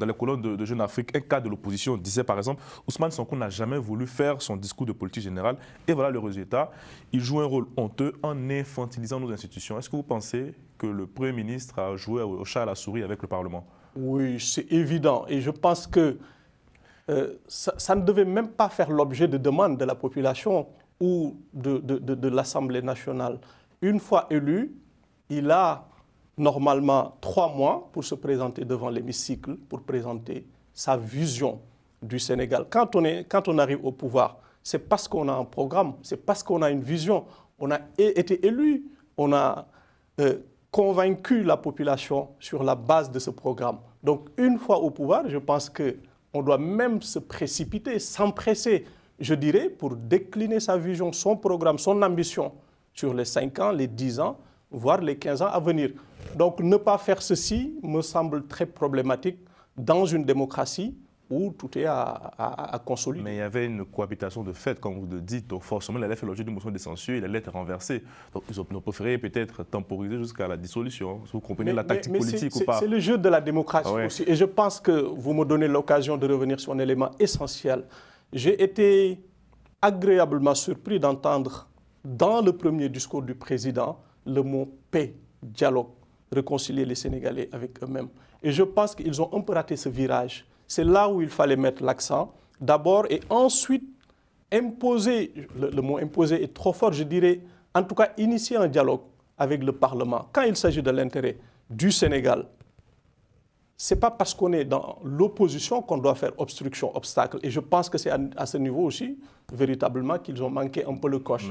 dans les colonnes de, Jeune Afrique, un cas de l'opposition disait par exemple, Ousmane Sonko n'a jamais voulu faire son discours de politique générale, et voilà le résultat. Il joue un rôle honteux en infantilisant nos institutions. Est-ce que vous pensez que le Premier ministre a joué au chat à la souris avec le Parlement Oui, c'est évident, et je pense que euh, ça, ne devait même pas faire l'objet de demandes de la population ou de, de l'Assemblée nationale. Une fois élu, il a normalement trois mois pour se présenter devant l'hémicycle, pour présenter sa vision du Sénégal. Quand on, est, quand on arrive au pouvoir, c'est parce qu'on a un programme, c'est parce qu'on a une vision. On a été élu, on a euh, convaincu la population sur la base de ce programme. Donc une fois au pouvoir, je pense qu'on doit même se précipiter, s'empresser, je dirais, pour décliner sa vision, son programme, son ambition sur les cinq ans, les 10 ans, voire les 15 ans à venir. Donc ne pas faire ceci me semble très problématique dans une démocratie où tout est à, consolider. Mais il y avait une cohabitation de fait, comme vous le dites, donc forcément la lettre est l'objet d'une motion de censure, la lettre est renversée. Donc ils ont préféré peut-être temporiser jusqu'à la dissolution. Vous comprenez la tactique politique ou pas C'est le jeu de la démocratie ah aussi. Et je pense que vous me donnez l'occasion de revenir sur un élément essentiel. J'ai été agréablement surpris d'entendre dans le premier discours du président le mot paix, dialogue, réconcilier les Sénégalais avec eux-mêmes. Et je pense qu'ils ont un peu raté ce virage. C'est là où il fallait mettre l'accent, d'abord, et ensuite imposer, le, mot imposer est trop fort, je dirais, en tout cas initier un dialogue avec le Parlement. Quand il s'agit de l'intérêt du Sénégal, ce n'est pas parce qu'on est dans l'opposition qu'on doit faire obstruction, obstacle. Et je pense que c'est à, ce niveau aussi, véritablement, qu'ils ont manqué un peu le coche.